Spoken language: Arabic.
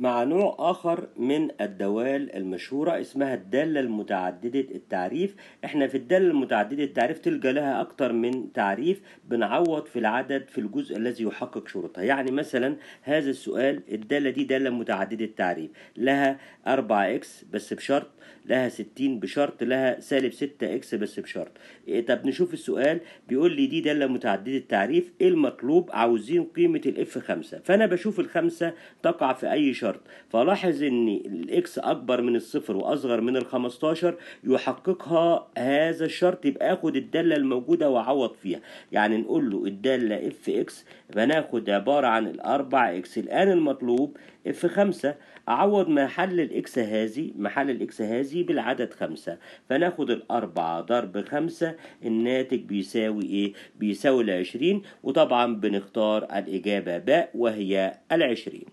مع نوع آخر من الدوال المشهورة اسمها الدالة المتعددة التعريف احنا في الدالة المتعددة التعريف تلقى لها أكتر من تعريف بنعوض في العدد في الجزء الذي يحقق شروطها يعني مثلا هذا السؤال الدالة دي دالة متعددة التعريف لها 4 اكس بس بشرط لها 60 بشرط لها سالب 6 اكس بس بشرط إيه، طب نشوف السؤال بيقول لي دي دالة متعددة التعريف ايه المطلوب عاوزين قيمة الاف 5 فأنا بشوف الخمسة تقع في أي شرط شرط فلاحظ ان الاكس اكبر من الصفر واصغر من ال 15 يحققها هذا الشرط يبقى اخد الداله الموجوده واعوض فيها يعني نقول له الداله اف اكس بناخد عباره عن الاربع اكس الان المطلوب اف 5 اعوض محل الاكس هذه محل الاكس هذه بالعدد خمسة فناخد الاربعة ضرب خمسة الناتج بيساوي ايه بيساوي العشرين وطبعا بنختار الاجابة باء وهي العشرين